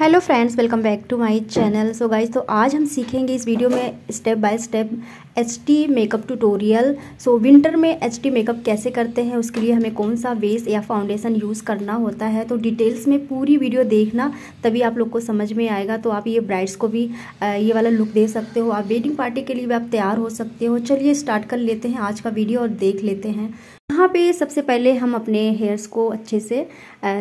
hello friends welcome back to my channel so guys तो आज हम सीखेंगे इस वीडियो में step by step H D makeup tutorial so winter में एच टी मेकअप कैसे करते हैं उसके लिए हमें कौन सा बेस या फाउंडेशन यूज़ करना होता है तो डिटेल्स में पूरी वीडियो देखना तभी आप लोग को समझ में आएगा तो आप ये ब्राइड्स को भी ये वाला लुक दे सकते हो आप वेडिंग पार्टी के लिए भी आप तैयार हो सकते हो चलिए स्टार्ट कर लेते हैं आज का वीडियो और देख लेते हैं यहाँ पे सबसे पहले हम अपने हेयर्स को अच्छे से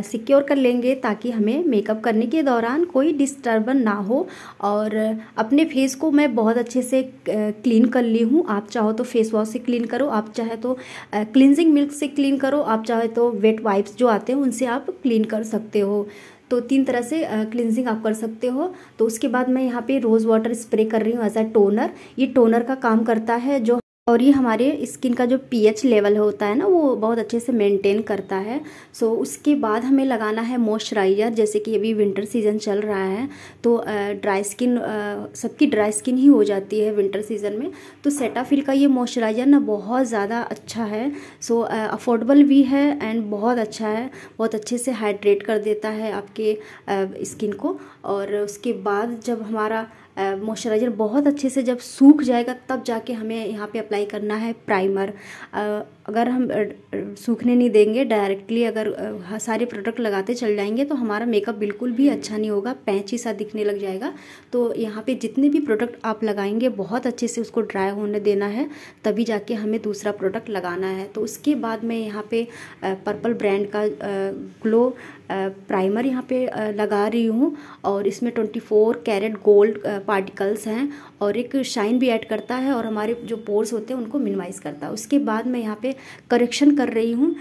सिक्योर कर लेंगे ताकि हमें मेकअप करने के दौरान कोई डिस्टर्बन ना हो और अपने फेस को मैं बहुत अच्छे से क्लीन कर ली हूँ आप चाहो तो फेस वॉश से क्लीन करो आप चाहे तो क्लिनजिंग मिल्क से क्लीन करो आप चाहे तो वेट वाइप्स जो आते हैं उनसे आप क्लीन कर सकते हो तो तीन तरह से क्लिनजिंग आप कर सकते हो तो उसके बाद मैं यहाँ पे रोज़ वाटर स्प्रे कर रही हूँ एज अ टोनर ये टोनर का काम करता है जो और ये हमारे स्किन का जो पीएच लेवल होता है ना वो बहुत अच्छे से मेंटेन करता है सो so, उसके बाद हमें लगाना है मॉइस्चराइज़र जैसे कि अभी विंटर सीज़न चल रहा है तो ड्राई स्किन सबकी ड्राई स्किन ही हो जाती है विंटर सीज़न में तो सेटाफिल का ये मॉइस्चराइज़र ना बहुत ज़्यादा अच्छा है सो अफोर्डेबल भी है एंड बहुत अच्छा है बहुत अच्छे से हाइड्रेट कर देता है आपके स्किन को और उसके बाद जब हमारा मॉइस्चराइज़र बहुत अच्छे से जब सूख जाएगा तब जाके हमें यहाँ पे अप्लाई करना है प्राइमर अगर हम सूखने नहीं देंगे डायरेक्टली अगर सारे प्रोडक्ट लगाते चल जाएंगे तो हमारा मेकअप बिल्कुल भी अच्छा नहीं होगा पैंच ही सा दिखने लग जाएगा तो यहाँ पे जितने भी प्रोडक्ट आप लगाएंगे बहुत अच्छे से उसको ड्राई होने देना है तभी जाके हमें दूसरा प्रोडक्ट लगाना है तो उसके बाद मैं यहाँ पे पर्पल ब्रांड का ग्लो प्राइमर यहाँ पे लगा रही हूँ और इसमें 24 कैरेट गोल्ड पार्टिकल्स हैं और एक शाइन भी ऐड करता है और हमारे जो पोर्स होते हैं उनको मिनिमाइज़ करता है उसके बाद मैं यहाँ पे करेक्शन कर रही हूँ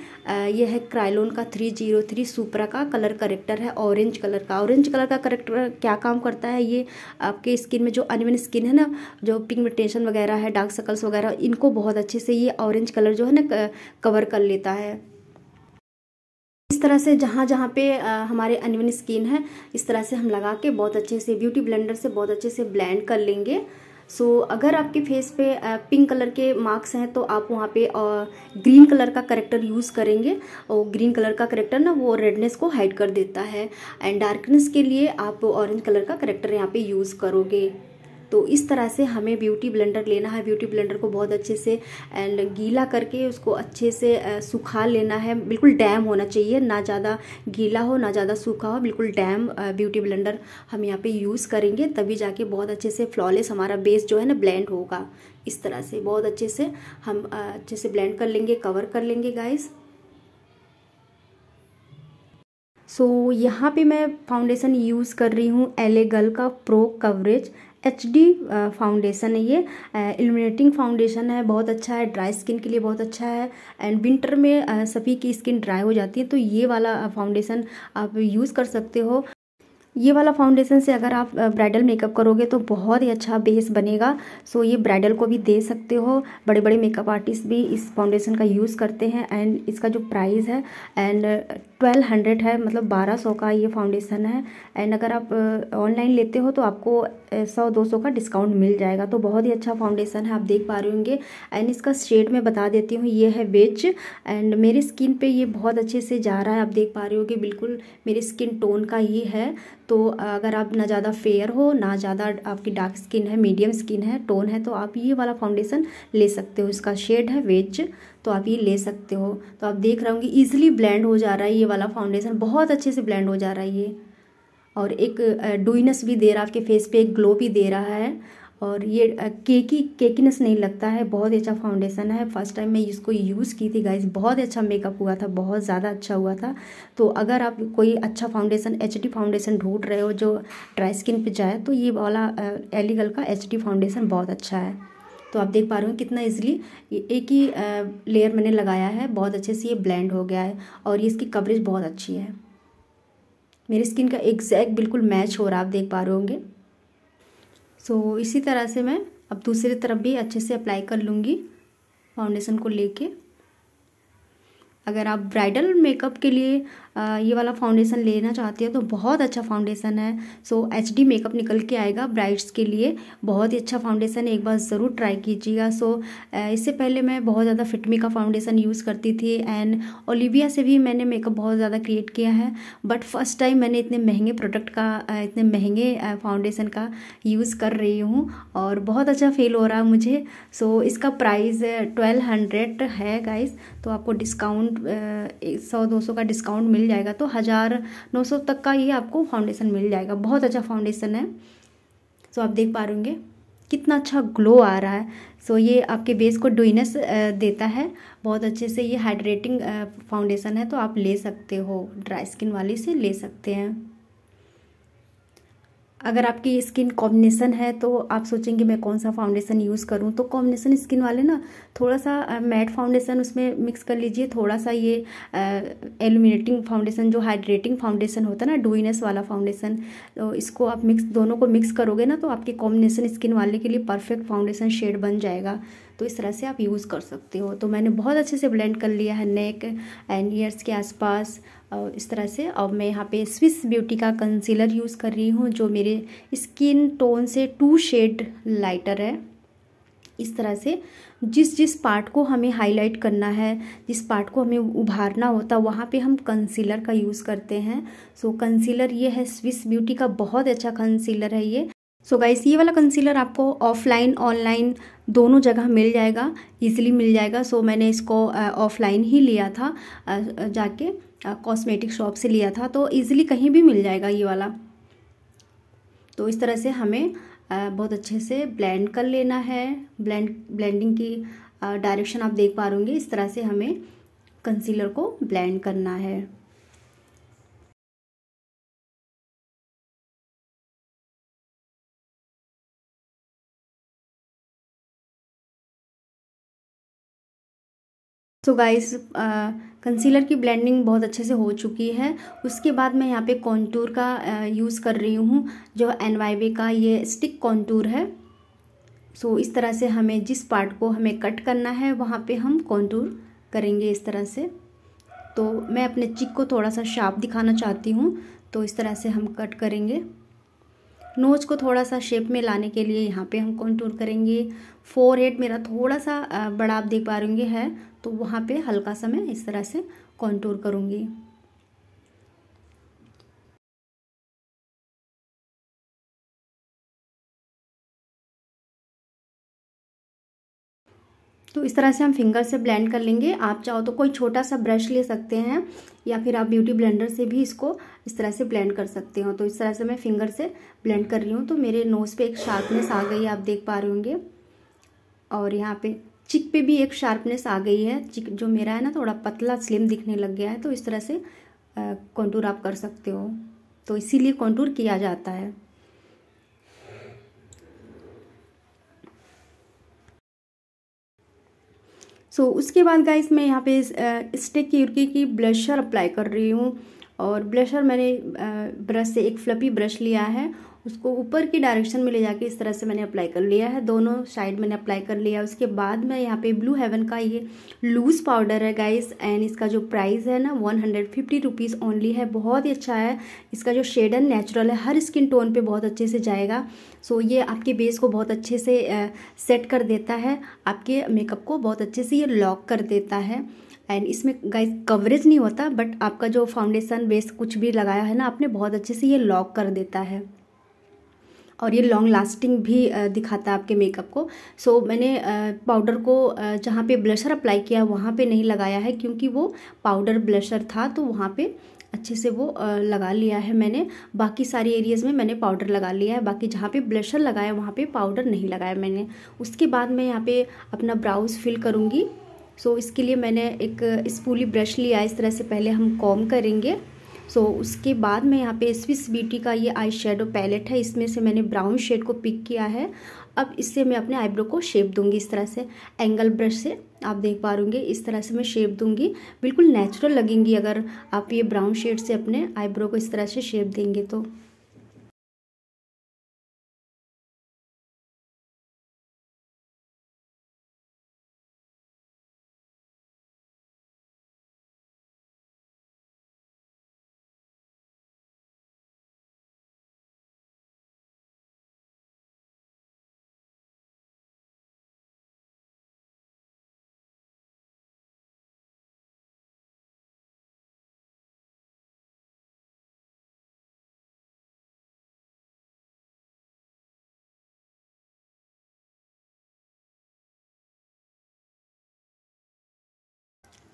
यह है क्राइलोन का 303 सुपरा का कलर करेक्टर है ऑरेंज कलर का ऑरेंज कलर का करेक्टर क्या काम करता है ये आपके स्किन में जो अनविन स्किन है ना जो पिगमेंटेशन वगैरह है डार्क सर्कल्स वगैरह इनको बहुत अच्छे से ये ऑरेंज कलर जो है ना कवर कर लेता है इस तरह से जहाँ जहाँ पे हमारे अनवन स्किन है इस तरह से हम लगा के बहुत अच्छे से ब्यूटी ब्लेंडर से बहुत अच्छे से ब्लेंड कर लेंगे सो so, अगर आपके फेस पे पिंक कलर के मार्क्स हैं तो आप वहाँ पे ग्रीन कलर का करेक्टर यूज़ करेंगे और ग्रीन कलर का करेक्टर ना वो रेडनेस को हाइड कर देता है एंड डार्कनेस के लिए आप ऑरेंज कलर का करेक्टर यहाँ पे यूज़ करोगे तो इस तरह से हमें ब्यूटी ब्लेंडर लेना है ब्यूटी ब्लेंडर को बहुत अच्छे से एंड गीला करके उसको अच्छे से सुखा लेना है बिल्कुल डैम होना चाहिए ना ज़्यादा गीला हो ना ज़्यादा सूखा हो बिल्कुल डैम ब्यूटी ब्लेंडर हम यहाँ पे यूज़ करेंगे तभी जाके बहुत अच्छे से फ्लॉलेस हमारा बेस जो है ना ब्लेंड होगा इस तरह से बहुत अच्छे से हम अच्छे से ब्लेंड कर लेंगे कवर कर लेंगे गाइस सो so, यहाँ पे मैं फाउंडेशन यूज़ कर रही हूँ एलेगल का pro coverage H D foundation है ये एलिमिनेटिंग फाउंडेशन है बहुत अच्छा है ड्राई स्किन के लिए बहुत अच्छा है एंड विंटर में uh, सभी की स्किन ड्राई हो जाती है तो ये वाला फाउंडेशन आप यूज़ कर सकते हो ये वाला फाउंडेशन से अगर आप ब्राइडल मेकअप करोगे तो बहुत ही अच्छा बेस बनेगा सो ये ब्राइडल को भी दे सकते हो बड़े बड़े मेकअप आर्टिस्ट भी इस फाउंडेशन का यूज़ करते हैं एंड इसका जो प्राइस है एंड ट्वेल्व हंड्रेड है मतलब बारह सौ का ये फाउंडेशन है एंड अगर आप ऑनलाइन लेते हो तो आपको सौ दो सौ का डिस्काउंट मिल जाएगा तो बहुत ही अच्छा फाउंडेशन है आप देख पा रहे होंगे एंड इसका शेड मैं बता देती हूँ ये है वेज एंड मेरी स्किन पे ये बहुत अच्छे से जा रहा है आप देख पा रहे होंगे बिल्कुल मेरी स्किन टोन का ही है तो अगर आप ना ज़्यादा फेयर हो ना ज़्यादा आपकी डार्क स्किन है मीडियम स्किन है टोन है तो आप ये वाला फाउंडेशन ले सकते हो इसका शेड है वेज तो आप ये ले सकते हो तो आप देख रहे होंगे ईजिली ब्लेंड हो जा रहा है ये वाला फाउंडेशन बहुत अच्छे से ब्लेंड हो जा रहा है ये और एक डुइनस भी दे रहा है आपके फेस पे एक ग्लो भी दे रहा है और ये केकी केकीनेस नहीं लगता है बहुत ही अच्छा फाउंडेशन है फर्स्ट टाइम मैं इसको यूज़ की थी गाइस बहुत अच्छा मेकअप हुआ था बहुत ज़्यादा अच्छा हुआ था तो अगर आप कोई अच्छा फाउंडेशन एच फाउंडेशन ढूंढ रहे हो जो ड्राई स्किन पे जाए तो ये वाला एलिगल का एच फाउंडेशन बहुत अच्छा है तो आप देख पा रहे हो कितना ईजिली एक ही लेयर मैंने लगाया है बहुत अच्छे से ये ब्लेंड हो गया है और ये इसकी कवरेज बहुत अच्छी है मेरी स्किन का एग्जैक्ट बिल्कुल मैच हो रहा आप देख पा रहे होंगे सो so, इसी तरह से मैं अब दूसरी तरफ भी अच्छे से अप्लाई कर लूँगी फाउंडेशन को लेके अगर आप ब्राइडल मेकअप के लिए ये वाला फाउंडेशन लेना चाहती हो तो बहुत अच्छा फाउंडेशन है सो एच डी मेकअप निकल के आएगा ब्राइड्स के लिए बहुत ही अच्छा फाउंडेशन है एक बार ज़रूर ट्राई कीजिएगा सो इससे पहले मैं बहुत ज़्यादा फिटमी का फाउंडेशन यूज़ करती थी एंड ओलिविया से भी मैंने मेकअप बहुत ज़्यादा क्रिएट किया है बट फर्स्ट टाइम मैंने इतने महंगे प्रोडक्ट का इतने महंगे फाउंडेशन का यूज़ कर रही हूँ और बहुत अच्छा फील हो रहा है मुझे सो so, इसका प्राइस ट्वेल्व हंड्रेड है गाइस तो आपको डिस्काउंट सौ दो सौ का डिस्काउंट मिल मिल जाएगा तो हज़ार नौ सौ तक का ये आपको फाउंडेशन मिल जाएगा बहुत अच्छा फाउंडेशन है सो आप देख पा रहे कितना अच्छा ग्लो आ रहा है सो ये आपके बेस को डोइनेस देता है बहुत अच्छे से ये हाइड्रेटिंग फाउंडेशन है तो आप ले सकते हो ड्राई स्किन वाली से ले सकते हैं अगर आपकी स्किन कॉम्बिनेशन है तो आप सोचेंगे मैं कौन सा फाउंडेशन यूज़ करूँ तो कॉम्बिनेशन स्किन वाले ना थोड़ा सा मैट फाउंडेशन उसमें मिक्स कर लीजिए थोड़ा सा ये एलुमिनेटिंग फाउंडेशन जो हाइड्रेटिंग फाउंडेशन होता है ना डूइनेस वाला फाउंडेशन तो इसको आप मिक्स दोनों को मिक्स करोगे ना तो आपकी कॉम्बिनेशन स्किन वाले के लिए परफेक्ट फाउंडेशन शेड बन जाएगा तो इस तरह से आप यूज़ कर सकते हो तो मैंने बहुत अच्छे से ब्लेंड कर लिया है नेक एंड ईयर्स के आसपास और इस तरह से अब मैं यहाँ पे स्विस ब्यूटी का कंसीलर यूज़ कर रही हूँ जो मेरे स्किन टोन से टू शेड लाइटर है इस तरह से जिस जिस पार्ट को हमें हाईलाइट करना है जिस पार्ट को हमें उभारना होता है वहाँ पे हम कंसीलर का यूज़ करते हैं सो so, कंसीलर ये है स्विस ब्यूटी का बहुत अच्छा कंसीलर है ये सो गाइस ये वाला कंसीलर आपको ऑफलाइन ऑनलाइन दोनों जगह मिल जाएगा इजीली मिल जाएगा सो so, मैंने इसको ऑफलाइन ही लिया था जाके कॉस्मेटिक शॉप से लिया था तो इजीली कहीं भी मिल जाएगा ये वाला तो इस तरह से हमें बहुत अच्छे से ब्लेंड कर लेना है ब्लेंड ब्लेंडिंग की डायरेक्शन आप देख पा रहे होंगे इस तरह से हमें कंसीलर को ब्लेंड करना है सो गाइस कंसीलर की ब्लेंडिंग बहुत अच्छे से हो चुकी है उसके बाद मैं यहाँ पे कॉन्टूर का यूज़ uh, कर रही हूँ जो एन का ये स्टिक कॉन्टूर है सो so, इस तरह से हमें जिस पार्ट को हमें कट करना है वहाँ पे हम कॉन्टूर करेंगे इस तरह से तो मैं अपने चिक को थोड़ा सा शार्प दिखाना चाहती हूँ तो इस तरह से हम कट करेंगे नोज को थोड़ा सा शेप में लाने के लिए यहाँ पे हम कॉन्टूर करेंगे फोर मेरा थोड़ा सा uh, बड़ा आप देख पा रहे है तो वहाँ पे हल्का सा मैं इस तरह से कॉन्टूर करूँगी तो इस तरह से हम फिंगर से ब्लेंड कर लेंगे आप चाहो तो कोई छोटा सा ब्रश ले सकते हैं या फिर आप ब्यूटी ब्लेंडर से भी इसको इस तरह से ब्लेंड कर सकते हो तो इस तरह से मैं फिंगर से ब्लेंड कर रही हूँ तो मेरे नोज़ पे एक शार्पनेस आ गई आप देख पा रहे होंगे और यहाँ पे चिक पे भी एक शार्पनेस आ गई है चिक जो मेरा है ना थोड़ा पतला स्लिम दिखने लग गया है तो इस तरह से कंटूर आप कर सकते हो तो इसीलिए कंटूर किया जाता है सो so, उसके बाद गाइस मैं यहाँ पे स्टेक की युर्की की ब्लशर अप्लाई कर रही हूँ और ब्लशर मैंने ब्रश से एक फ्लपी ब्रश लिया है उसको ऊपर की डायरेक्शन में ले जाके इस तरह से मैंने अप्लाई कर लिया है दोनों साइड मैंने अप्लाई कर लिया है उसके बाद मैं यहाँ पे ब्लू हेवन का ये लूज़ पाउडर है गाइस एंड इसका जो प्राइस है ना one hundred fifty rupees only है बहुत ही अच्छा है इसका जो शेड है नेचुरल है हर स्किन टोन पे बहुत अच्छे से जाएगा सो ये आपके बेस को बहुत अच्छे से सेट कर देता है आपके मेकअप को बहुत अच्छे से ये लॉक कर देता है एंड इसमें गाइस कवरेज नहीं होता बट आपका जो फाउंडेशन बेस कुछ भी लगाया है ना आपने बहुत अच्छे से ये लॉक कर देता है और ये लॉन्ग लास्टिंग भी दिखाता है आपके मेकअप को सो so, मैंने पाउडर को जहाँ पे ब्लशर अप्लाई किया वहाँ पे नहीं लगाया है क्योंकि वो पाउडर ब्लशर था तो वहाँ पे अच्छे से वो लगा लिया है मैंने बाकी सारी एरियाज़ में मैंने पाउडर लगा लिया है बाकी जहाँ पे ब्लशर लगाया वहाँ पे पाउडर नहीं लगाया मैंने उसके बाद मैं यहाँ पर अपना ब्राउज फिल करूँगी सो so, इसके लिए मैंने एक स्पूली ब्रश लिया इस तरह से पहले हम कॉम करेंगे सो so, उसके बाद मैं यहाँ पे स्विस बीटी का ये आई शेडो पैलेट है इसमें से मैंने ब्राउन शेड को पिक किया है अब इससे मैं अपने आईब्रो को शेप दूंगी इस तरह से एंगल ब्रश से आप देख पा रूँगे इस तरह से मैं शेप दूंगी बिल्कुल नेचुरल लगेंगी अगर आप ये ब्राउन शेड से अपने आईब्रो को इस तरह से शेप देंगे तो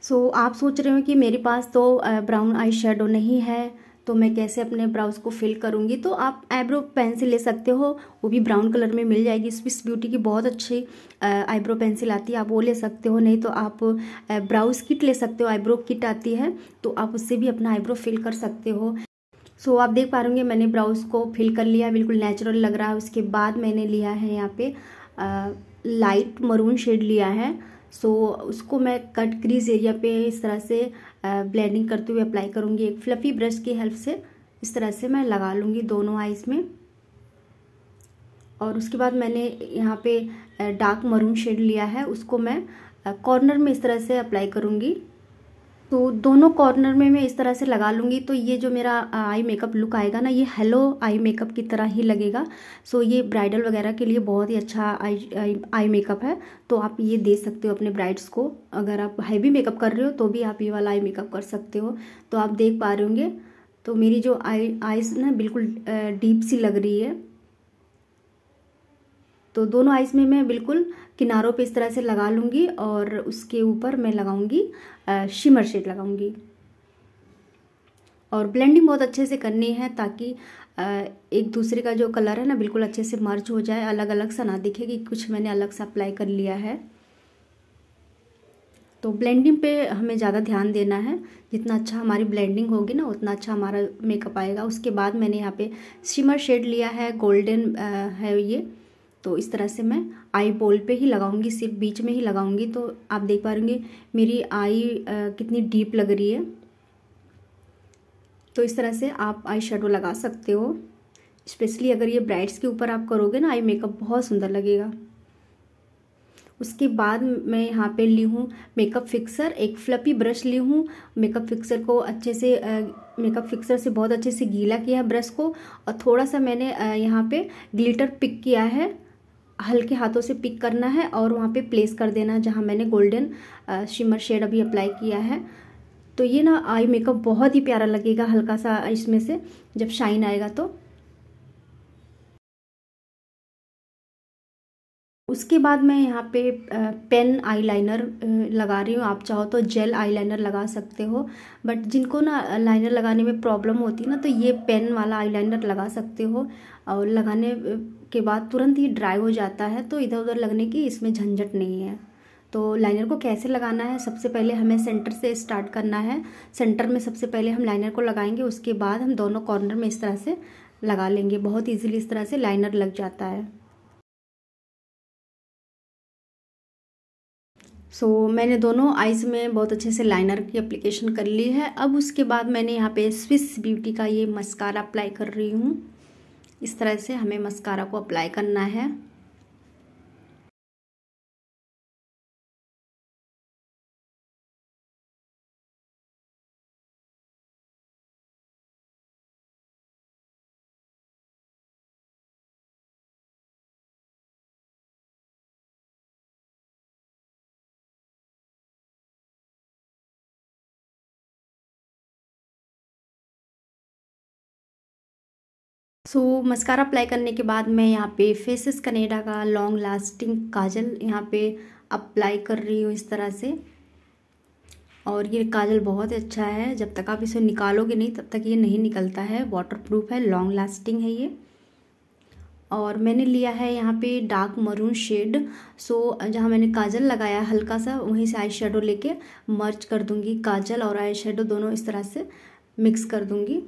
सो so, आप सोच रहे हो कि मेरे पास तो ब्राउन आई शेडो नहीं है तो मैं कैसे अपने ब्राउज को फिल करूँगी तो आप आईब्रो पेंसिल ले सकते हो वो भी ब्राउन कलर में मिल जाएगी स्विस ब्यूटी की बहुत अच्छी आईब्रो पेंसिल आती है आप वो ले सकते हो नहीं तो आप ब्राउज किट ले सकते हो आईब्रो किट आती है तो आप उससे भी अपना आईब्रो फिल कर सकते हो सो so, आप देख पा रहे मैंने ब्राउज को फिल कर लिया बिल्कुल नेचुरल लग रहा है उसके बाद मैंने लिया है यहाँ पे आ, लाइट मरून शेड लिया है सो उसको मैं कट क्रीज एरिया पे इस तरह से ब्लेंडिंग करते हुए अप्लाई करूँगी एक फ्लफ़ी ब्रश की हेल्प से इस तरह से मैं लगा लूँगी दोनों आइज़ में और उसके बाद मैंने यहाँ पे डार्क मरून शेड लिया है उसको मैं कॉर्नर में इस तरह से अप्लाई करूँगी तो दोनों कॉर्नर में मैं इस तरह से लगा लूँगी तो ये जो मेरा आई मेकअप लुक आएगा ना ये हेलो आई मेकअप की तरह ही लगेगा सो ये ब्राइडल वगैरह के लिए बहुत ही अच्छा आई आई, आई मेकअप है तो आप ये दे सकते हो अपने ब्राइड्स को अगर आप हैवी मेकअप कर रहे हो तो भी आप ये वाला आई मेकअप कर सकते हो तो आप देख पा रहे होंगे तो मेरी जो आई आईज ना बिल्कुल डीप सी लग रही है तो दोनों आइज़ में मैं बिल्कुल किनारों पे इस तरह से लगा लूँगी और उसके ऊपर मैं लगाऊँगी शिमर शेड लगाऊँगी और ब्लेंडिंग बहुत अच्छे से करनी है ताकि एक दूसरे का जो कलर है ना बिल्कुल अच्छे से मर्ज हो जाए अलग अलग सा ना दिखे कि कुछ मैंने अलग सा अप्लाई कर लिया है तो ब्लेंडिंग पे हमें ज़्यादा ध्यान देना है जितना अच्छा हमारी ब्लेंडिंग होगी ना उतना अच्छा हमारा मेकअप आएगा उसके बाद मैंने यहाँ पे शिमर शेड लिया है गोल्डन है ये तो इस तरह से मैं आई बोल पे ही लगाऊंगी सिर्फ बीच में ही लगाऊंगी तो आप देख पा रहे मेरी आई कितनी डीप लग रही है तो इस तरह से आप आई शेडो लगा सकते हो स्पेशली अगर ये ब्राइड्स के ऊपर आप करोगे ना आई मेकअप बहुत सुंदर लगेगा उसके बाद मैं यहाँ पे ली हूँ मेकअप फिक्सर एक फ्लपी ब्रश ली हूँ मेकअप फिक्सर को अच्छे से मेकअप फिक्सर से बहुत अच्छे से गीला किया है ब्रश को और थोड़ा सा मैंने यहाँ पे ग्लिटर पिक किया है हल्के हाथों से पिक करना है और वहाँ पे प्लेस कर देना है जहाँ मैंने गोल्डन शिमर शेड अभी अप्लाई किया है तो ये ना आई मेकअप बहुत ही प्यारा लगेगा हल्का सा इसमें से जब शाइन आएगा तो उसके बाद मैं यहाँ पे पेन आईलाइनर लगा रही हूँ आप चाहो तो जेल आईलाइनर लगा सकते हो बट जिनको ना लाइनर लगाने में प्रॉब्लम होती है ना तो ये पेन वाला आईलाइनर लगा सकते हो और लगाने के बाद तुरंत ही ड्राई हो जाता है तो इधर उधर लगने की इसमें झंझट नहीं है तो लाइनर को कैसे लगाना है सबसे पहले हमें सेंटर से स्टार्ट करना है सेंटर में सबसे पहले हम लाइनर को लगाएंगे उसके बाद हम दोनों कॉर्नर में इस तरह से लगा लेंगे बहुत इजीली इस तरह से लाइनर लग जाता है सो so, मैंने दोनों आइज़ में बहुत अच्छे से लाइनर की अप्लीकेशन कर ली है अब उसके बाद मैंने यहाँ पे स्विस ब्यूटी का ये मस्कारा अप्लाई कर रही हूँ इस तरह से हमें मस्कारा को अप्लाई करना है सो so, मस्कारा अप्लाई करने के बाद मैं यहाँ पे फेसेस कनेडा का लॉन्ग लास्टिंग काजल यहाँ पे अप्लाई कर रही हूँ इस तरह से और ये काजल बहुत अच्छा है जब तक आप इसे निकालोगे नहीं तब तक ये नहीं निकलता है वाटर प्रूफ है लॉन्ग लास्टिंग है ये और मैंने लिया है यहाँ पे डार्क मरून शेड सो जहाँ मैंने काजल लगाया हल्का सा वहीं से आई शेडो लेके मर्च कर दूँगी काजल और आई शेडो दोनों इस तरह से मिक्स कर दूँगी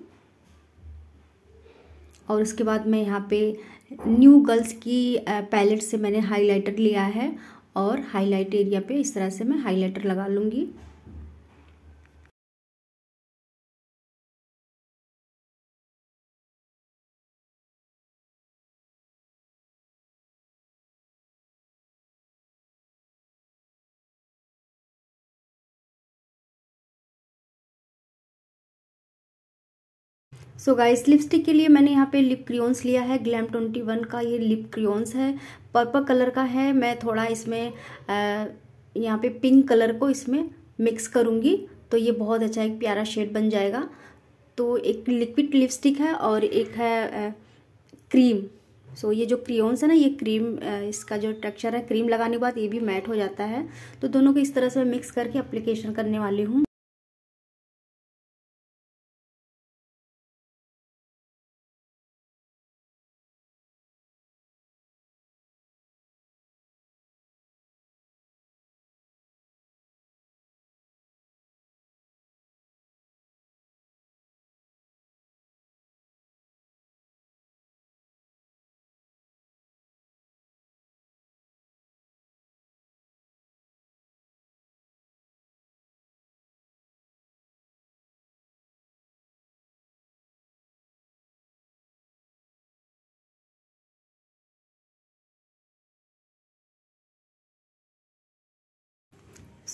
और उसके बाद मैं यहाँ पे न्यू गर्ल्स की पैलेट से मैंने हाइलाइटर लिया है और हाईलाइट एरिया पे इस तरह से मैं हाइलाइटर लगा लूँगी सो so गाइस लिपस्टिक के लिए मैंने यहाँ पे लिप क्रियोन्स लिया है ग्लैम ट्वेंटी वन का ये लिप क्रियोन्स है पर्पल कलर का है मैं थोड़ा इसमें यहाँ पे पिंक कलर को इसमें मिक्स करूँगी तो ये बहुत अच्छा एक प्यारा शेड बन जाएगा तो एक लिक्विड लिपस्टिक है और एक है क्रीम सो so, ये जो क्रियोन्स है ना ये क्रीम इसका जो टेक्सचर है क्रीम लगाने के बाद ये भी मैट हो जाता है तो दोनों को इस तरह से मिक्स करके अप्लीकेशन करने वाली हूँ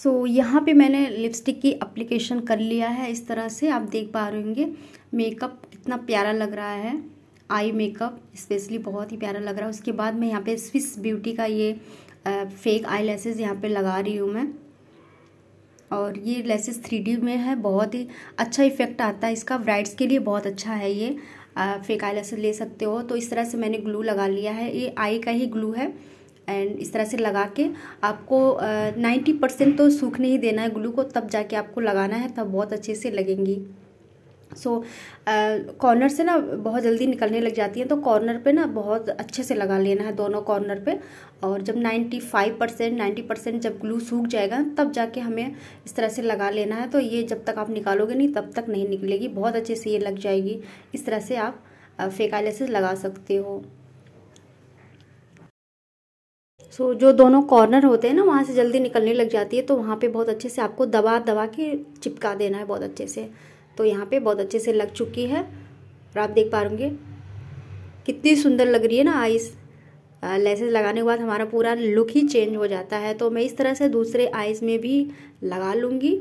सो so, यहाँ पे मैंने लिपस्टिक की अप्लीकेशन कर लिया है इस तरह से आप देख पा रहे होंगे मेकअप कितना प्यारा लग रहा है आई मेकअप स्पेशली बहुत ही प्यारा लग रहा है उसके बाद मैं यहाँ पे स्विस ब्यूटी का ये आ, फेक आई लेसेस यहाँ पर लगा रही हूँ मैं और ये लेसेस थ्री में है बहुत ही अच्छा इफेक्ट आता है इसका ब्राइड्स के लिए बहुत अच्छा है ये आ, फेक आई लेसेस ले सकते हो तो इस तरह से मैंने ग्लू लगा लिया है ये आई का ही ग्लू है एंड इस तरह से लगा के आपको नाइन्टी परसेंट तो सूखने ही देना है ग्लू को तब जाके आपको लगाना है तब बहुत अच्छे से लगेंगी सो कॉर्नर से ना बहुत जल्दी निकलने लग जाती हैं तो कॉर्नर पे ना बहुत अच्छे से लगा लेना है दोनों कॉर्नर पे और जब ninety five percent ninety percent जब ग्लू सूख जाएगा तब जाके हमें इस तरह से लगा लेना है तो ये जब तक आप निकालोगे नहीं तब तक नहीं निकलेगी बहुत अच्छे से ये लग जाएगी इस तरह से आप फेक लगा सकते हो सो जो दोनों कॉर्नर होते हैं ना वहाँ से जल्दी निकलने लग जाती है तो वहाँ पे बहुत अच्छे से आपको दबा दबा के चिपका देना है बहुत अच्छे से तो यहाँ पे बहुत अच्छे से लग चुकी है और आप देख पा रूँगे कितनी सुंदर लग रही है ना आइस लेसेस लगाने के बाद हमारा पूरा लुक ही चेंज हो जाता है तो मैं इस तरह से दूसरे आइज़ में भी लगा लूँगी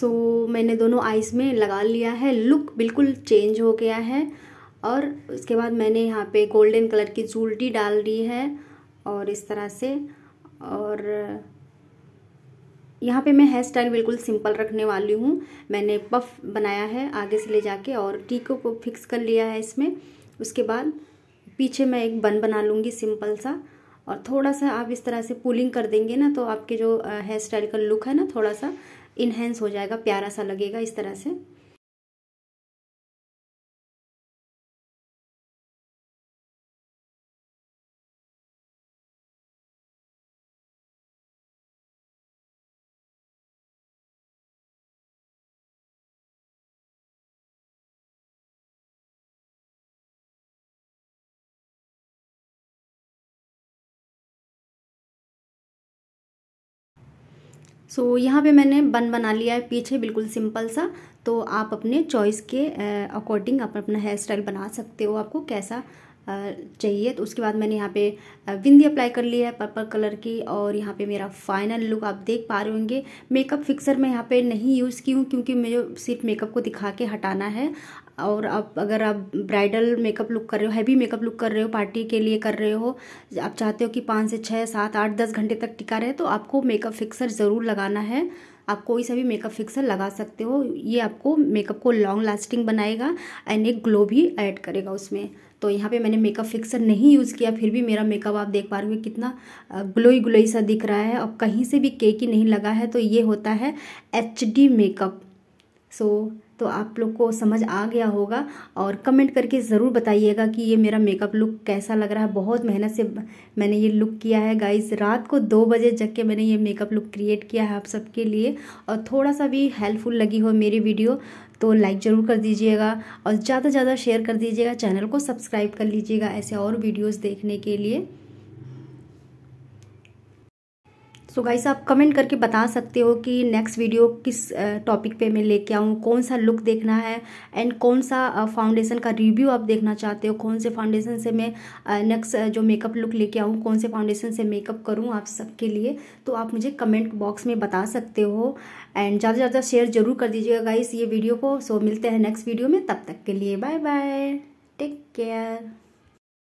सो so, मैंने दोनों आइज़ में लगा लिया है लुक बिल्कुल चेंज हो गया है और उसके बाद मैंने यहाँ पे गोल्डन कलर की जूल्टी डाल दी है और इस तरह से और यहाँ पे मैं हेयर स्टाइल बिल्कुल सिंपल रखने वाली हूँ मैंने पफ बनाया है आगे से ले जाके और टीकों को फिक्स कर लिया है इसमें उसके बाद पीछे मैं एक बन बना लूँगी सिंपल सा और थोड़ा सा आप इस तरह से पुलिंग कर देंगे ना तो आपके जो हेयर स्टाइल का लुक है ना थोड़ा सा इन्हेंस हो जाएगा प्यारा सा लगेगा इस तरह से सो so, यहाँ पे मैंने बन बना लिया है पीछे बिल्कुल सिंपल सा तो आप अपने चॉइस के अकॉर्डिंग आप अपना हेयर स्टाइल बना सकते हो आपको कैसा चाहिए तो उसके बाद मैंने यहाँ पे बिंदी अप्लाई कर ली है पर्पल कलर की और यहाँ पे मेरा फाइनल लुक आप देख पा रहे होंगे मेकअप फिक्सर मैं यहाँ पे नहीं यूज़ की हूँ क्योंकि मुझे सिर्फ मेकअप को दिखा के हटाना है और आप अगर आप ब्राइडल मेकअप लुक कर रहे हो हैवी मेकअप लुक कर रहे हो पार्टी के लिए कर रहे हो आप चाहते हो कि पाँच से छः सात आठ दस घंटे तक टिका रहे तो आपको मेकअप फिक्सर ज़रूर लगाना है आप कोई सा भी मेकअप फिक्सर लगा सकते हो ये आपको मेकअप को लॉन्ग लास्टिंग बनाएगा एंड एक ग्लो भी ऐड करेगा उसमें तो यहाँ पे मैंने मेकअप फिक्सर नहीं यूज़ किया फिर भी मेरा मेकअप आप देख पा रहे हो कितना ग्लोई ग्लोई सा दिख रहा है और कहीं से भी केक ही नहीं लगा है तो ये होता है एच मेकअप सो तो आप लोग को समझ आ गया होगा और कमेंट करके ज़रूर बताइएगा कि ये मेरा मेकअप लुक कैसा लग रहा है बहुत मेहनत से मैंने ये लुक किया है गाइस रात को दो बजे जग के मैंने ये मेकअप लुक क्रिएट किया है आप सबके लिए और थोड़ा सा भी हेल्पफुल लगी हो मेरी वीडियो तो लाइक ज़रूर कर दीजिएगा और ज़्यादा से ज़्यादा शेयर कर दीजिएगा चैनल को सब्सक्राइब कर लीजिएगा ऐसे और वीडियोज़ देखने के लिए सो so गाइस आप कमेंट करके बता सकते हो कि नेक्स्ट वीडियो किस टॉपिक पे मैं लेके आऊँ कौन सा लुक देखना है एंड कौन सा फाउंडेशन का रिव्यू आप देखना चाहते हो कौन से फाउंडेशन से मैं नेक्स्ट जो मेकअप लुक लेके आऊँ कौन से फाउंडेशन से मेकअप करूँ आप सबके लिए तो आप मुझे कमेंट बॉक्स में बता सकते हो एंड ज़्यादा से ज़्यादा शेयर जरूर कर दीजिएगा गाइस ये वीडियो को सो so, मिलते हैं नेक्स्ट वीडियो में तब तक के लिए बाय बाय टेक केयर